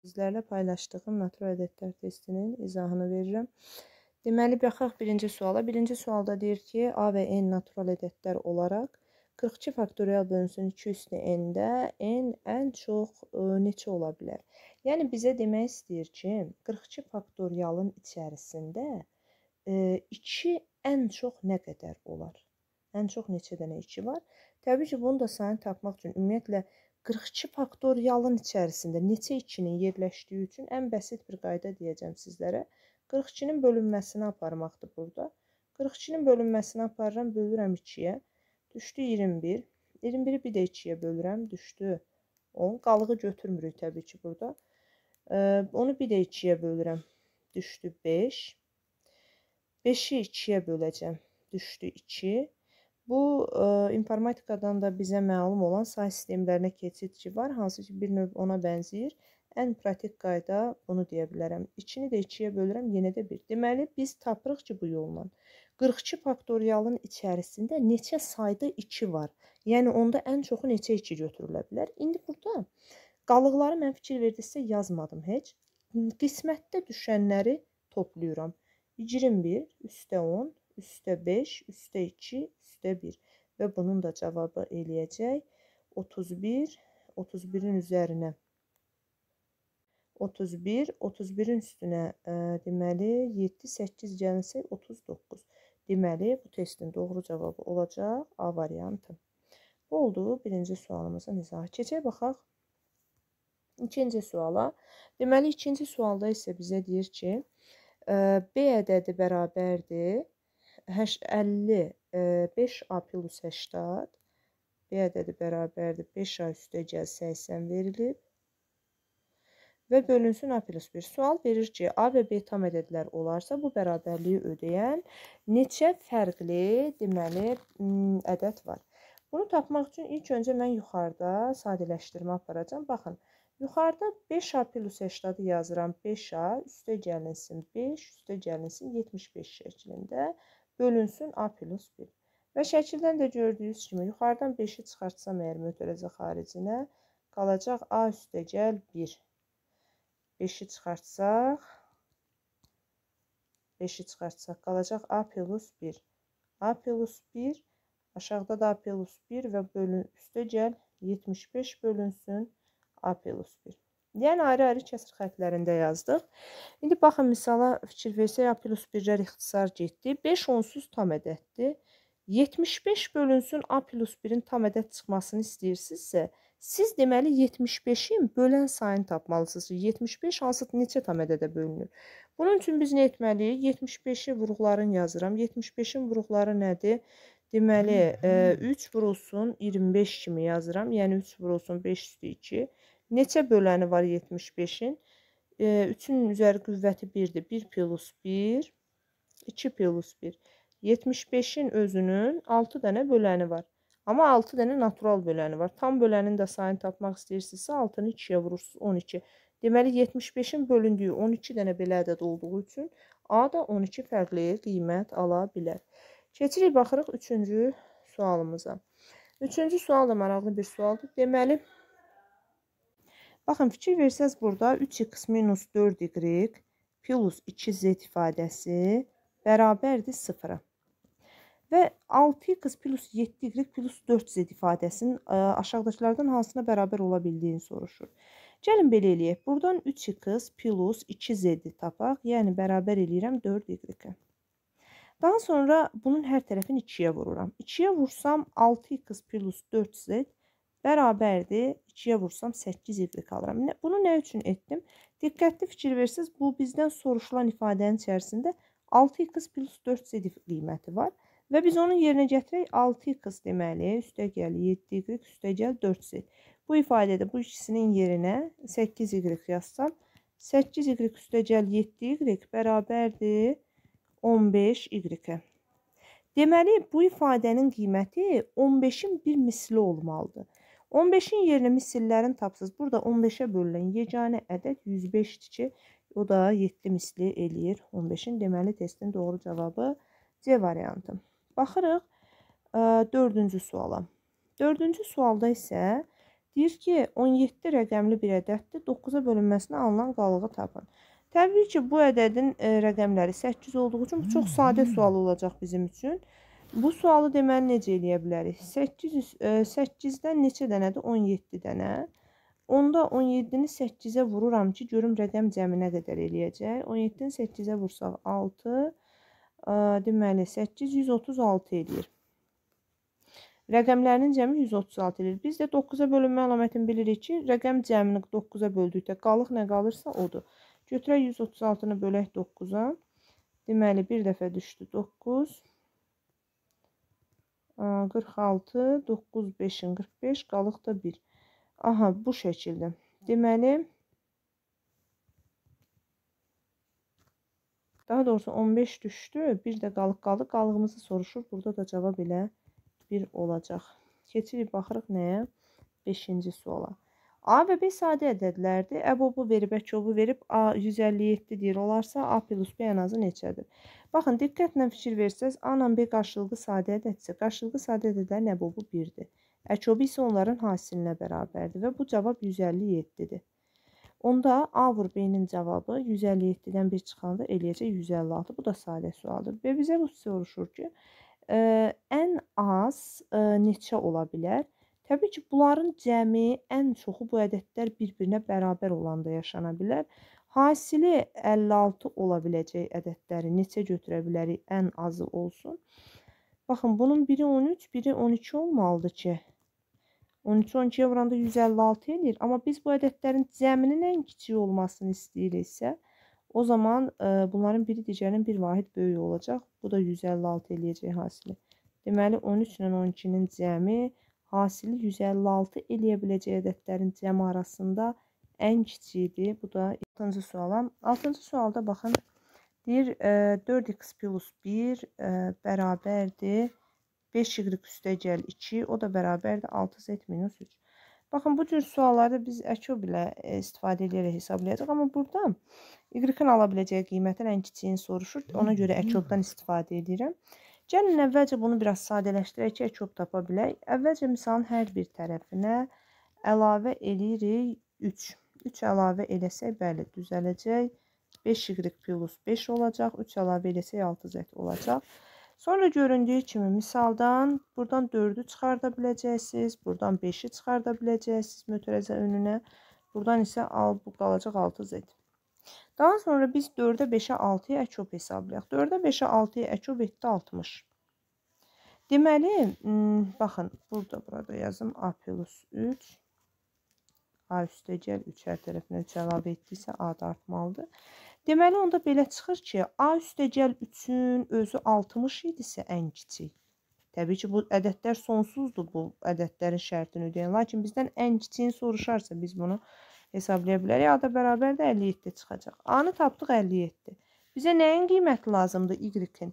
sizlərlə paylaşdığım natural ədədlər testinin izahını verirəm. Deməli, baxaq birinci suala. Birinci sualda deyir ki, A və N natural ədədlər olaraq 42 faktorial bölünsün 2 üstü N-də N ən çox ə, e, neçə ola bilər? Yəni, bizə demək istəyir ki, 42 faktorialın içərisində ə, e, 2 ən çox nə qədər olar? Ən çox neçə dənə 2 var? Təbii ki, bunu da sayını tapmaq üçün ümumiyyətlə 42 faktoriyalın içərisində neçə 2-nin yerləşdiyi üçün ən bəsit bir qayda deyəcəm sizlərə. 42-nin bölünməsini aparmaqdır burada. 42-nin bölünməsini aparıram, bölürəm 2-yə. Düşdü 21. 21-i bir də 2-yə bölürəm, düşdü 10. Qalığı götürmürük təbii ki burada. E, onu bir də 2-yə bölürəm, düşdü 5. 5-i 2-yə böləcəm, düşdü 2. Bu ə, e, informatikadan da bizə məlum olan say sistemlərinə keçid ki, var, hansı ki bir növ ona bənzəyir. Ən pratik qayda bunu deyə bilərəm. 2-ni də 2-yə bölürəm, yenə də 1. Deməli biz tapırıq ki, bu yolla 42 faktorialın içərisində neçə sayda 2 var? Yəni onda ən çoxu neçə 2 götürülə bilər? İndi burada Qalıqları mən fikir verdinizsə yazmadım heç. Qismətdə düşənləri toplayıram. 21 üstə 10 üstə 5 üstə 2 üstə 1 və bunun da cavabı eləyəcək 31, 31-in üzərinə 31, 31-in üstünə ə, e, deməli 7, 8 gəlsə 39. Deməli bu testin doğru cavabı olacaq A variantı. Bu oldu birinci sualımızın izahı. Keçək baxaq ikinci suala. Deməli ikinci sualda isə bizə deyir ki, e, B ədədi bərabərdir 50 5 A plus 80 B ədədi bərabərdir 5 A üstəgəl 80 verilib və bölünsün A plus 1. Sual verir ki, A və B tam ədədlər olarsa, bu bərabərliyi ödəyən neçə fərqli deməli ədəd var? Bunu tapmaq üçün ilk öncə mən yuxarıda sadələşdirmə aparacam. Baxın, yuxarıda 5A plus 80-ı yazıram 5A, üstə gəlinsin 5, üstə gəlinsin 75 şəklində bölünsün A plus 1. Və şəkildən də gördüyünüz kimi yuxarıdan 5-i çıxartsam əgər mötərəzə xaricinə qalacaq A üstəgəl 1. 5-i çıxartsaq 5-i çıxartsaq qalacaq A plus 1. A plus 1 aşağıda da A plus 1 və bölün üstəgəl 75 bölünsün A plus 1. Yəni ayrı-ayrı kəsr xətlərində yazdıq. İndi baxın misala fikir versək, A plus 1-lər ixtisar getdi. 5 onsuz tam ədəddir. 75 bölünsün A plus 1-in tam ədəd çıxmasını istəyirsinizsə, siz deməli 75-in bölən sayını tapmalısınız. 75 hansı neçə tam ədədə bölünür? Bunun üçün biz nə etməliyik? 75-i vuruqların yazıram. 75-in vuruqları nədir? Deməli, 3 e, vurulsun 25 kimi yazıram. Yəni 3 vurulsun 5 üstü 2. Neçə böləni var 75-in? 3-ün üzəri qüvvəti 1-dir. 1 plus 1, 2 plus 1. 75-in özünün 6 dənə böləni var. Amma 6 dənə natural böləni var. Tam bölənin də sayını tapmaq istəyirsinizsə 6-nı 2-yə vurursunuz 12. Deməli 75-in bölündüyü 12 dənə belə ədəd olduğu üçün A da 12 fərqli qiymət ala bilər. Keçirik baxırıq 3-cü sualımıza. Üçüncü sual da maraqlı bir sualdır. Deməli, Baxın, fikir versəz burada 3x minus 4y plus 2z ifadəsi bərabərdir 0-a. Və 6x plus 7y plus 4z ifadəsinin e, aşağıdakılardan hansına bərabər ola bildiyini soruşur. Gəlin belə eləyək. Buradan 3x plus 2z-i tapaq. Yəni, bərabər eləyirəm 4y-i. Daha sonra bunun hər tərəfini 2-yə vururam. 2-yə vursam 6x plus 4z bərabərdir. 2-yə vursam 8 ibrik alıram. Bunu nə üçün etdim? Diqqətli fikir versiniz, bu bizdən soruşulan ifadənin içərisində 6x plus 4 zedif qiyməti var. Və biz onun yerinə gətirək 6x deməli, üstə gəl 7y, üstə gəl 4z. Bu ifadədə bu ikisinin yerinə 8y yazsam, 8y üstə gəl 7y bərabərdir 15y-ə. Deməli, bu ifadənin qiyməti 15-in bir misli olmalıdır. 15-in yerinə misillərin tapsız. Burada 15-ə bölünən yeganə ədəd 105-dir ki, o da 7 misli eləyir 15-in. Deməli, testin doğru cavabı C variantı. Baxırıq 4-cü e, suala. 4-cü sualda isə deyir ki, 17 rəqəmli bir ədəddir. 9-a bölünməsinə alınan qalığı tapın. Təbii ki, bu ədədin e, rəqəmləri 8 olduğu üçün bu çox sadə sual olacaq bizim üçün. Bu sualı deməli necə eləyə bilərik? 800 8-dən e, neçə dənədir? 17 dənə. Onda 17-ni 8-ə vururam ki, görüm rəqəm cəmi nə qədər eləyəcək. 17-ni 8-ə vursaq 6, e, deməli 8 136 eləyir. Rəqəmlərinin cəmi 136 eləyir. Biz də 9-a bölünmə əlamətini bilirik ki, rəqəm cəmini 9-a böldükdə qalıq nə qalırsa odur. Götürək 136-nı bölək 9-a. Deməli, bir dəfə düşdü 9. 46, 9, 5-in 45, qalıq da 1. Aha, bu şəkildə. Deməli, daha doğrusu 15 düşdü, bir də qalıq qaldı. Qalığımızı soruşur, burada da cavab elə 1 olacaq. Keçirik, baxırıq nəyə? 5-ci suala. A və B sadə ədədlərdir. Əbobu verib, əkobu verib A 157 deyir. Olarsa A plus B ən azı neçədir? Baxın, diqqətlə fikir versəz, A ilə B qarşılıqlı sadə ədədsə, qarşılıqlı sadə ədədlərin əbobu 1-dir. Əkobu isə onların hasilinə bərabərdir və bu cavab 157-dir. Onda A vur B-nin cavabı 157-dən 1 çıxanda eləyəcək 156. Bu da sadə sualdır. Və bizə bu soruşur ki, ə, ən az ə, neçə ola bilər? Təbii ki, bunların cəmi ən çoxu bu ədədlər bir-birinə bərabər olanda yaşana bilər. Hasili 56 ola biləcək ədədləri neçə götürə bilərik? Ən azı olsun. Baxın, bunun biri 13, biri 12 olmalıdır ki, 13-12-yə vuranda 156 eləyir. Amma biz bu ədədlərin cəminin ən kiçik olmasını istəyiriksə, o zaman e, bunların biri digərinin bir vahid böyük olacaq. Bu da 156 eləyəcək hasili. Deməli, 13 ilə 12-nin cəmi Hasili 156 eləyə biləcək ədədlərin cəmi arasında ən kiçiyidir. Bu da 6-cı suala. 6-cı sualda baxın. Deyir, 4x e, plus 1 e, bərabərdir. 5y üstəgəl 2, o da bərabərdir 6z minus 3. Baxın, bu cür suallarda biz əkub ilə e, istifadə edərək hesablayacaq. Amma burada y-in ala biləcəyi qiymətin ən kiçiyini soruşur. Ona görə əkubdan istifadə edirəm. Gəlin əvvəlcə bunu biraz sadələşdirək ki, çox tapa bilək. Əvvəlcə misalın hər bir tərəfinə əlavə eləyirik 3. 3 əlavə eləsək, bəli, düzələcək. 5y plus 5 olacaq. 3 əlavə eləsək, 6z olacaq. Sonra göründüyü kimi misaldan buradan 4-ü çıxarda biləcəksiniz, buradan 5-i çıxarda biləcəksiniz mötərəzə önünə. Buradan isə al, bu qalacaq 6z. Daha sonra biz 4-ə 5-ə 6-ya əkob hesablayaq. 4-ə 5-ə 6-ya əkob etdi 60. Deməli, baxın, burada burada yazım A plus 3. A üstə gəl 3 hər tərəfinə 3 əlavə etdiysə A da artmalıdır. Deməli, onda belə çıxır ki, A üstə gəl 3-ün özü 60 idisə ən kiçik. Təbii ki, bu ədədlər sonsuzdur bu ədədlərin şərtini ödəyən. Lakin bizdən ən kiçiyin soruşarsa biz bunu 60 hesablaya bilərik. A da bərabər də 57 çıxacaq. A-nı tapdıq 57. Bizə nəyin qiyməti lazımdır? Y-in.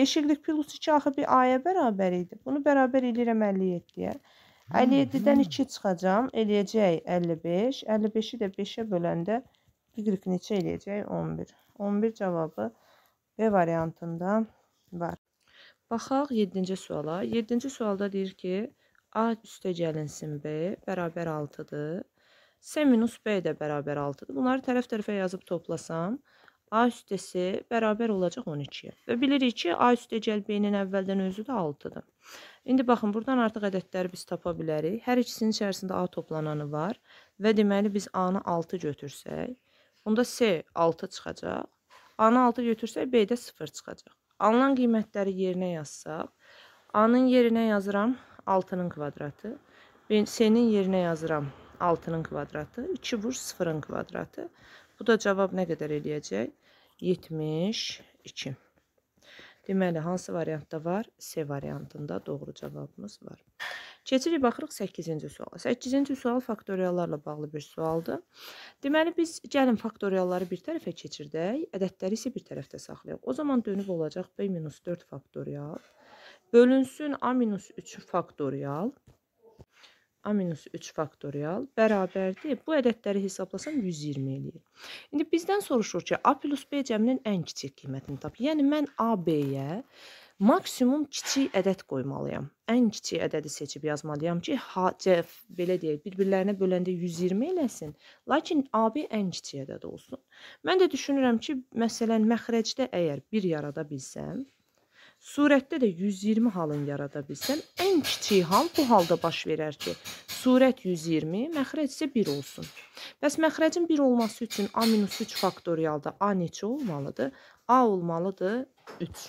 5y plus 2 axı bir a-ya bərabər idi. Bunu bərabər eləyirəm 57-yə. 57-dən 2 çıxacam. Eləyəcək 55. 55-i də 5-ə böləndə y neçə eləyəcək? 11. 11 cavabı B variantında var. Baxaq 7-ci suala. 7-ci sualda deyir ki, A üstə gəlinsin B bərabər 6-dır. S minus B də bərabər 6-dır. Bunları tərəf-tərəfə yazıb toplasam, A üstəsi bərabər olacaq 12-yə. Və bilirik ki, A üstə cəlb B-nin əvvəldən özü də 6-dır. İndi baxın, buradan artıq ədədləri biz tapa bilərik. Hər ikisinin içərisində A toplananı var və deməli biz A-nı 6 götürsək, onda S 6 çıxacaq. A-nı 6 götürsək, B-də 0 çıxacaq. Alınan qiymətləri yerinə yazsaq, A-nın yerinə yazıram 6-nın kvadratı, C-nin yerinə yazıram 6-nın kvadratı, 2 vur 0-ın kvadratı. Bu da cavab nə qədər eləyəcək? 72. Deməli, hansı variantda var? C variantında doğru cavabımız var. Keçirik, baxırıq 8-ci suala. 8-ci sual faktoriallarla bağlı bir sualdır. Deməli, biz gəlin faktorialları bir tərəfə keçirdək, ədədləri isə bir tərəfdə saxlayaq. O zaman dönüb olacaq B-4 faktorial, bölünsün A-3 faktorial, A minus 3 faktorial bərabərdir. Bu ədədləri hesablasam 120 eləyir. İndi bizdən soruşur ki, A plus B cəminin ən kiçik qiymətini tap. Yəni, mən AB-yə maksimum kiçik ədəd qoymalıyam. Ən kiçik ədədi seçib yazmalıyam ki, C, belə deyək, bir-birlərinə böləndə 120 eləsin. Lakin AB ən kiçik ədəd olsun. Mən də düşünürəm ki, məsələn, məxrəcdə əgər 1 yarada bilsəm, Surətdə də 120 halın yarada bilsən, ən kiçik hal bu halda baş verər ki, surət 120, məxrəc isə 1 olsun. Bəs məxrəcin 1 olması üçün A-3 faktorialda A neçə olmalıdır? A olmalıdır 3.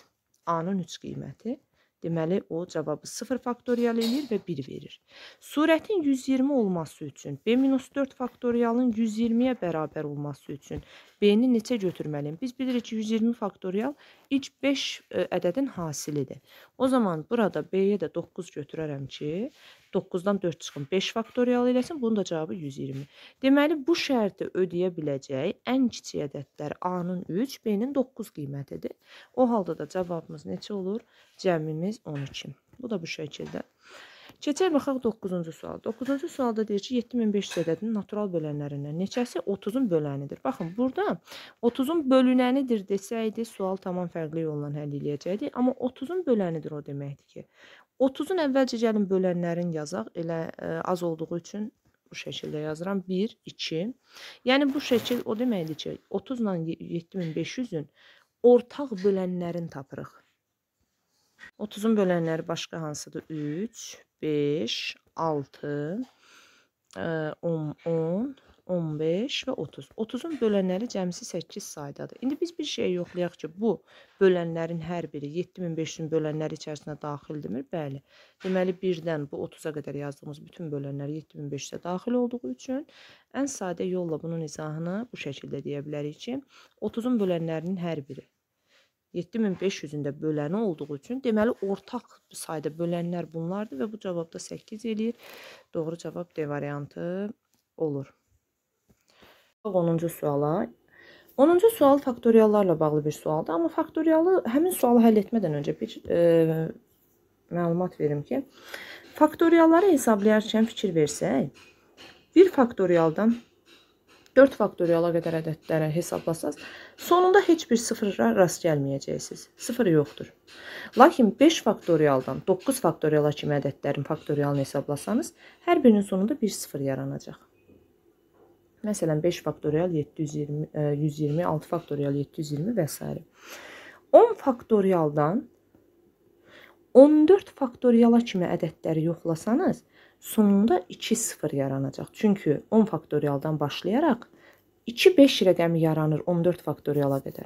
A-nın 3 qiyməti. Deməli, o cavabı 0 faktorial eləyir və 1 verir. Surətin 120 olması üçün B-4 faktorialın 120-yə bərabər olması üçün B-ni neçə götürməliyəm? Biz bilirik ki, 120 faktorial ilk 5 e, ədədin hasilidir. O zaman burada B-yə də 9 götürərəm ki, 9-dan 4 çıxın 5 faktorial eləsin, bunun da cavabı 120. Deməli, bu şərti ödəyə biləcək ən kiçik ədədlər A-nın 3, B-nin 9 qiymətidir. O halda da cavabımız neçə olur? Cəmimiz 12. Bu da bu şəkildə. Keçək baxaq 9-cu sual. 9-cu sualda deyir ki, 7500 ədədinin natural bölənlərindən neçəsi 30-un bölənidir? Baxın, burada 30-un bölünənidir desəydi, sual tamam fərqli yolla həll ediləcəkdi, amma 30-un bölənidir o deməkdir ki. 30-un əvvəlcə gəlin bölənlərin yazaq, elə ə, e, az olduğu üçün bu şəkildə yazıram. 1, 2. Yəni bu şəkil o deməkdir ki, 30 ilə 7500-ün ortaq bölənlərini tapırıq. 30-un bölənləri başqa hansıdır? 3, 5, 6, 10, 10, 15 və 30. 30-un bölənləri cəmsi 8 saydadır. İndi biz bir şey yoxlayaq ki, bu bölənlərin hər biri 7500-ün bölənləri içərisinə daxildimir? Bəli. Deməli, 1-dən bu 30-a qədər yazdığımız bütün bölənlər 7500-ə daxil olduğu üçün ən sadə yolla bunun izahını bu şəkildə deyə bilərik ki, 30-un bölənlərinin hər biri 7500-ün də böləni olduğu üçün deməli ortaq sayda bölənlər bunlardır və bu cavabda 8 eləyir. Doğru cavab D variantı olur. 10-cu suala. 10-cu sual faktoriallarla bağlı bir sualdır, amma faktorialı həmin sualı həll etmədən öncə bir e, məlumat verim ki, faktorialları hesablayarkən fikir versək, bir faktorialdan 4 faktoriala qədər ədədlərə hesablasanız, sonunda heç bir sıfıra rast gəlməyəcəksiniz. Sıfır yoxdur. Lakin 5 faktorialdan 9 faktoriala kimi ədədlərin faktorialını hesablasanız, hər birinin sonunda bir sıfır yaranacaq. Məsələn, 5 faktorial 720, 126 e, faktorial 720 və s. 10 faktorialdan 14 faktoriyala kimi ədədləri yoxlasanız, sonunda 2 sıfır yaranacaq. Çünki 10 faktoriyaldan başlayaraq 2-5 rəqəmi yaranır 14 faktoriyala qədər.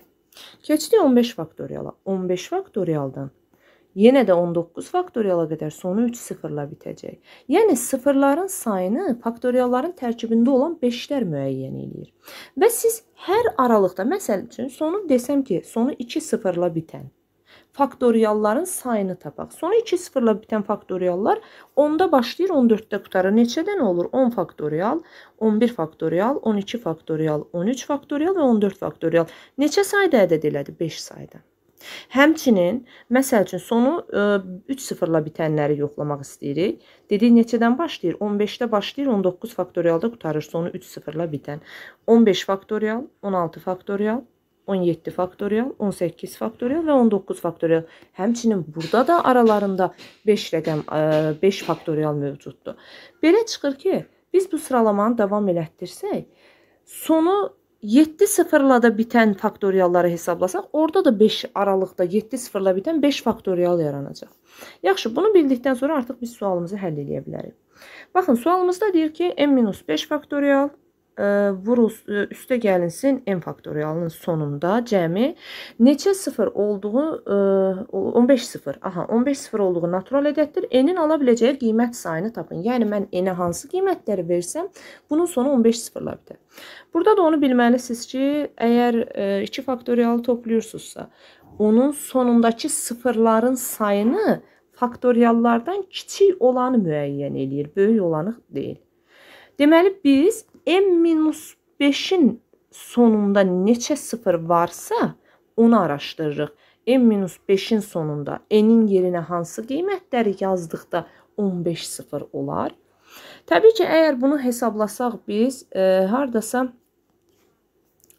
Keçdi 15 faktoriyala. 15 faktoriyaldan yenə də 19 faktoriyala qədər sonu 3 sıfırla bitəcək. Yəni sıfırların sayını faktoriyalların tərkibində olan 5-lər müəyyən eləyir. Və siz hər aralıqda, məsəl üçün, sonu desəm ki, sonu 2 sıfırla bitən faktoriyalların sayını tapaq. Sonra 2 sıfırla bitən faktoriyallar 10-da başlayır, 14-də qutarır. Neçədən olur? 10 faktoriyal, 11 faktoriyal, 12 faktoriyal, 13 faktoriyal və 14 faktoriyal. Neçə sayda ədəd elədi? 5 sayda. Həmçinin, məsəl üçün, sonu 3 e, sıfırla bitənləri yoxlamaq istəyirik. Dedik, neçədən başlayır? 15-də başlayır, 19 faktoriyalda qutarır, sonu 3 sıfırla bitən. 15 faktoriyal, 16 faktoriyal, 17 faktorial, 18 faktorial və 19 faktorial. Həmçinin burada da aralarında 5 rəqəm 5 e, faktorial mövcuddur. Belə çıxır ki, biz bu sıralamanı davam elətdirsək, sonu 7 sıfırla da bitən faktorialları hesablasaq, orada da 5 aralıqda 7 sıfırla bitən 5 faktorial yaranacaq. Yaxşı, bunu bildikdən sonra artıq biz sualımızı həll edə bilərik. Baxın, sualımızda deyir ki, n-5 faktorial vurulsun, e, üstə gəlinsin n faktorialının sonunda cəmi neçə sıfır olduğu 15 e, sıfır. Aha, 15 sıfır olduğu natural ədəddir. N-in ala biləcəyi qiymət sayını tapın. Yəni mən n-ə hansı qiymətləri versəm, bunun sonu 15 sıfırla bitər. Burada da onu bilməlisiniz ki, əgər 2 e, faktorialı toplayırsınızsa, onun sonundakı sıfırların sayını faktoriallardan kiçik olanı müəyyən eləyir, böyük olanı deyil. Deməli biz M-5-in sonunda neçə sıfır varsa, onu araşdırırıq. M-5-in sonunda N-in yerinə hansı qiymətləri yazdıqda 15 sıfır olar? Təbii ki, əgər bunu hesablasaq biz e, hardasa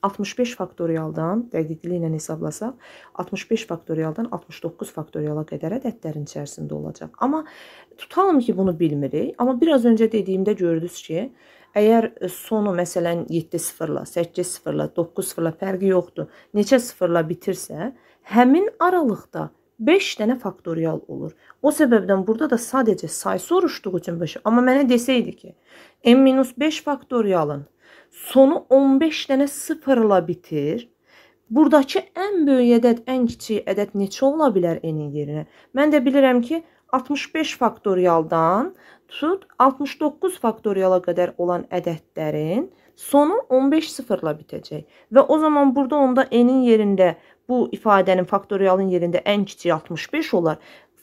65 faktorialdan, dəqiqliyi ilə hesablasaq, 65 faktorialdan 69 faktoriala qədər ədədlərin içərisində olacaq. Amma tutalım ki, bunu bilmirik. Amma biraz öncə dediyimdə gördünüz ki, Əgər e, sonu məsələn 7-0-la, 8-0-la, 9-0-la fərqi yoxdur. Neçə sıfırla bitirsə, həmin aralıqda 5 dənə faktorial olur. O səbəbdən burada da sadəcə say soruşduğu üçün 5. Amma mənə desəydi ki, n-5 faktorialın sonu 15 dənə sıfırla bitir, buradakı ən böyük ədəd, ən kiçik ədəd neçə ola bilər n-in yerinə? Mən də bilirəm ki, 65 faktorialdan Tut 69 faktoriala qədər olan ədədlərin sonu 15 sıfırla bitəcək. Və o zaman burada onda n-in yerində bu ifadənin faktorialın yerində ən kiçik 65 olar.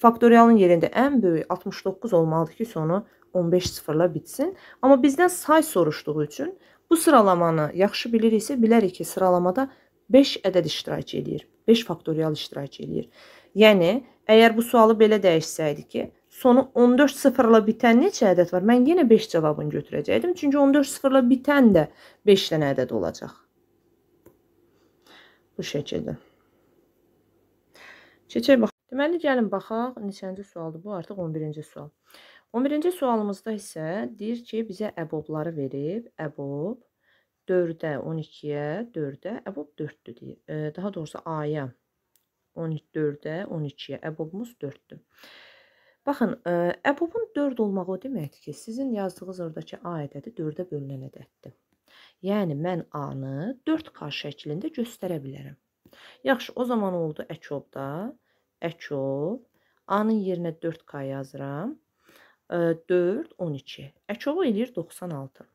Faktorialın yerində ən böyük 69 olmalıdır ki, sonu 15 sıfırla bitsin. Amma bizdən say soruşduğu üçün bu sıralamanı yaxşı biliriksə, bilərik ki, sıralamada 5 ədəd iştirak edir. 5 faktorial iştirak edir. Yəni, əgər bu sualı belə dəyişsəydi ki, sonu 14 sıfırla bitən neçə ədəd var? Mən yenə 5 cavabını götürəcəkdim. Çünki 14 sıfırla bitən də 5 dənə ədəd olacaq. Bu şəkildə. Keçək baxaq. Deməli, gəlin baxaq. Neçənci sualdır bu? Artıq 11-ci sual. 11-ci sualımızda isə deyir ki, bizə əbobları verib. Əbob 4-ə, 12-yə, 4-ə, əbob 4-dür deyir. Daha doğrusu A-ya 14-ə, 12-yə, əbobumuz 4-dür. Baxın, e, əbobun 4 olmağı o deməkdir ki, sizin yazdığınız oradakı A ədədi 4-ə bölünən ədəddir. Yəni, mən A-nı 4 qar şəklində göstərə bilərəm. Yaxşı, o zaman oldu əkobda. Əkob. A-nın yerinə 4K yazıram. 4, e, 12. Əkobu eləyir 96.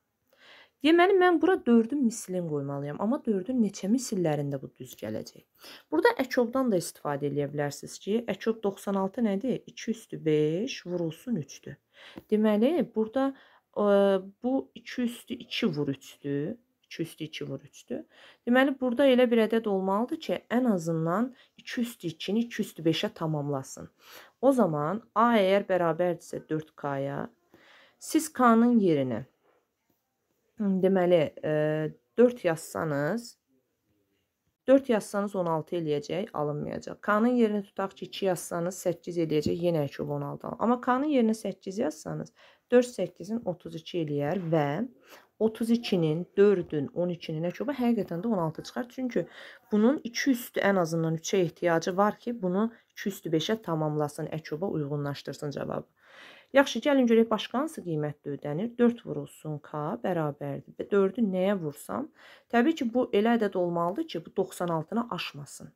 Deməli, mən bura 4-ün mislin qoymalıyam. Amma 4-ün neçə misillərində bu düz gələcək? Burada əkobdan da istifadə edə bilərsiniz ki, əkob 96 nədir? 2 üstü 5 vurulsun 3-dür. Deməli, burada ə, e, bu 2 üstü 2 vur 3-dür. 2 üstü 2 vur 3-dür. Deməli, burada elə bir ədəd olmalıdır ki, ən azından 2 üstü 2-ni 2 üstü 5-ə tamamlasın. O zaman A əgər bərabərdirsə 4K-ya, siz K-nın yerinə deməli, 4 e, yazsanız, 4 yazsanız 16 eləyəcək, alınmayacaq. K-nın yerini tutaq ki, 2 yazsanız 8 eləyəcək, yenə ki, 16 alın. Amma K-nın yerini 8 yazsanız, 4 8-in 32 eləyər və 32-nin 4-ün 12-nin nə ki, həqiqətən də 16 çıxar. Çünki bunun 2 üstü ən azından 3-ə ehtiyacı var ki, bunu 2 üstü 5-ə tamamlasın, əkuba uyğunlaşdırsın cavabı. Yaxşı, gəlin görək başqa hansı qiymətdə ödənir? 4 vurulsun k bərabərdir. 4-ü nəyə vursam? Təbii ki, bu elə ədəd olmalıdır ki, bu 96-nı aşmasın.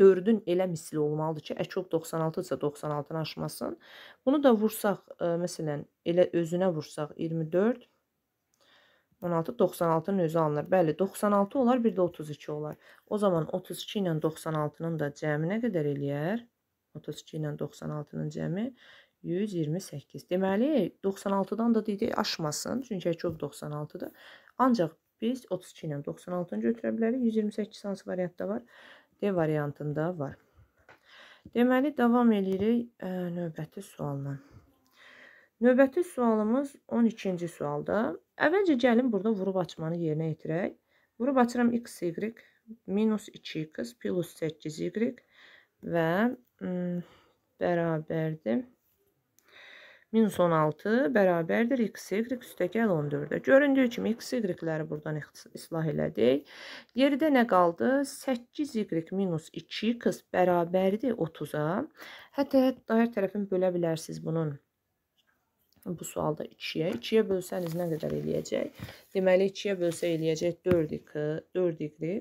4-ün elə misli olmalıdır ki, əkrob 96 isə 96-nı aşmasın. Bunu da vursaq, ə, e, məsələn, elə özünə vursaq 24 16 96-nın özü alınır. Bəli, 96 olar, bir də 32 olar. O zaman 32 ilə 96-nın da cəmi nə qədər eləyər? 32 ilə 96-nın cəmi 96. 128. Deməli, 96-dan da dedik, aşmasın. Çünki əkub 96-dır. Ancaq biz 32 ilə 96-cı götürə bilərik. 128 hansı variantda var? D variantında var. Deməli, davam edirik ə, e, növbəti sualla. Növbəti sualımız 12-ci sualda. Əvvəlcə gəlin burada vurub açmanı yerinə yetirək. Vurub açıram x, y, minus 2x, plus 8y və ə, bərabərdir. 1116 bərabərdir xy üstəgəl 14-də. Göründüyü kimi xy-ləri buradan islah elədik. Yerdə nə qaldı? 8y minus 2 qız bərabərdir 30-a. Hətta dair tərəfini bölə bilərsiniz bunun. Bu sualda 2-yə. 2-yə bölsəniz nə qədər eləyəcək? Deməli, 2-yə bölsə eləyəcək 4y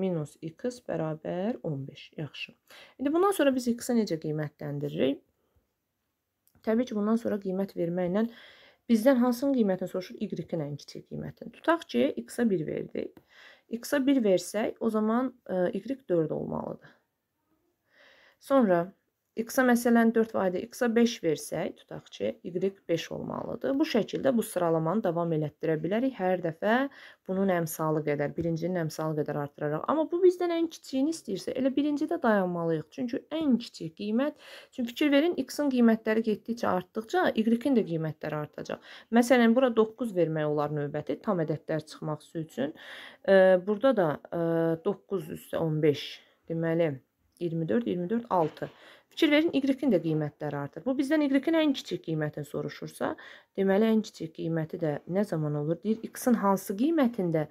minus x bərabər 15. Yaxşı. İndi bundan sonra biz x-i necə qiymətləndiririk? Təbii ki, bundan sonra qiymət verməklə bizdən hansının qiymətini soruşur? Y-in ən kiçik qiymətini. Tutaq ki, x-a 1 verdik. x-a 1 versək, o zaman e, y 4 olmalıdır. Sonra x-a məsələn 4 vayda x-a 5 versək, tutaq ki, y 5 olmalıdır. Bu şəkildə bu sıralamanı davam elətdirə bilərik. Hər dəfə bunun əmsalı qədər, birincinin əmsalı qədər artıraraq. Amma bu bizdən ən kiçiyini istəyirsə, elə birincidə dayanmalıyıq. Çünki ən kiçik qiymət, çünki fikir verin, x-in qiymətləri getdikcə artdıqca, y-in də qiymətləri artacaq. Məsələn, bura 9 vermək olar növbəti tam ədədlər çıxması üçün. Burada da 9 üstə 15, deməli 24, 24, 6. Fikir verin, y-in də qiymətləri artır. Bu bizdən y-in ən kiçik qiymətini soruşursa, deməli ən kiçik qiyməti də nə zaman olur? Deyir, x-in hansı qiymətində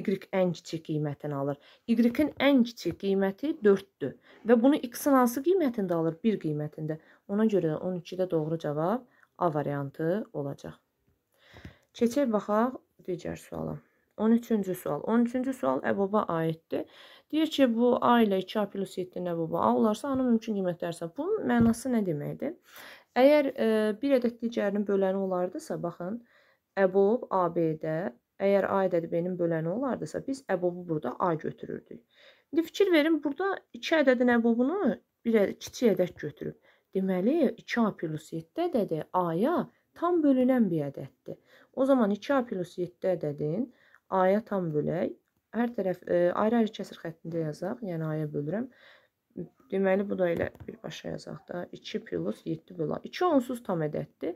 y ən kiçik qiymətini alır? Y-in ən kiçik qiyməti 4-dür və bunu x-in hansı qiymətində alır? 1 qiymətində. Ona görə də 12-də doğru cavab A variantı olacaq. Keçək baxaq digər suala. 13-cü sual. 13-cü sual əbaba aiddir. Deyir ki, bu A ilə 2A plus 7-nin əbaba A olarsa, onun mümkün qiymətli ərsab. Bunun mənası nə deməkdir? Əgər e, bir ədəd digərinin böləni olardısa, baxın, əbob AB-də, əgər A ədədi B-nin böləni olardısa, biz əbobu burada A götürürdük. İndi fikir verin, burada 2 ədədin əbobunu bir ədəd, kiçik ədəd götürüb. Deməli, 2A plus 7 ədədi A-ya tam bölünən bir ədəddir. O zaman 2A plus 7 ədədin A-ya tam bölək. Hər tərəf e, ayrı-ayrı kəsir xəttində yazaq. Yəni, A-ya bölürəm. Deməli, bu da elə birbaşa yazaq da. 2 plus 7 bölə. 2 onsuz tam ədəddir.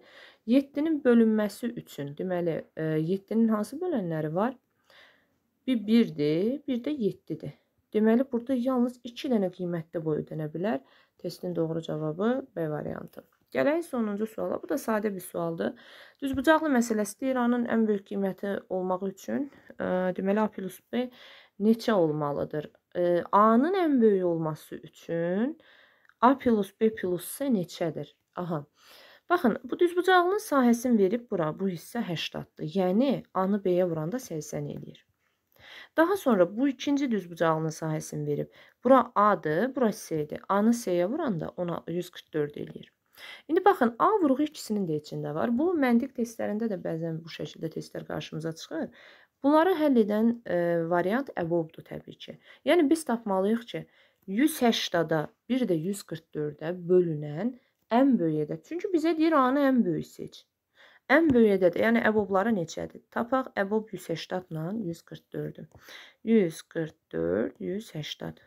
7-nin bölünməsi üçün. Deməli, 7-nin e, hansı bölənləri var? Bir 1-dir, bir də 7-dir. Deməli, burada yalnız 2 dənə qiymətdə boy ödənə bilər. Testin doğru cavabı B variantı. Gələk sonuncu suala. Bu da sadə bir sualdır. Düzbucaqlı məsələsi İranın ən böyük qiyməti olmaq üçün ə, e, deməli A plus B neçə olmalıdır? E, a-nın ən böyük olması üçün A plus B plus C neçədir? Aha. Baxın, bu düzbucağının sahəsini verib bura, bu hissə 80-dır. Yəni A-nı B-yə vuranda 80 eləyir. Daha sonra bu ikinci düzbucağının sahəsini verib. Bura A-dır, bura C-dir. A-nı C-yə vuranda ona 144 eləyir. İndi baxın, A vurğu ikisinin də içində var. Bu məntiq testlərində də bəzən bu şəkildə testlər qarşımıza çıxır. Bunları həll edən e, variant əbobdur təbii ki. Yəni biz tapmalıyıq ki, 180-da, bir də 144-də bölünən ən böyük ədəd. Çünki bizə deyir A-nı ən böyük seç. Ən böyük ədəd, yəni əbobları neçədir? Tapaq əbob 180 ilə 144-ü. 144, 180.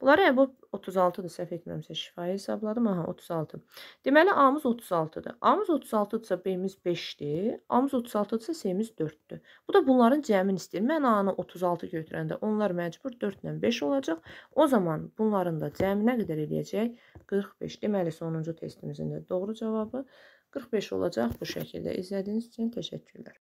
Bunlar yəni bu 36-dır, səhv etmirəmsə şifayı hesabladım. Aha, 36. Deməli A-mız 36-dır. A-mız 36-dırsa B-miz 5-dir. A-mız 36-dırsa C-miz 4-dür. Bu da bunların cəmin istəyir. Mən A-nı 36 götürəndə onlar məcbur 4 ilə 5 olacaq. O zaman bunların da cəmi nə qədər eləyəcək? 45. Deməli sonuncu testimizin də doğru cavabı 45 olacaq bu şəkildə. İzlədiyiniz üçün təşəkkürlər.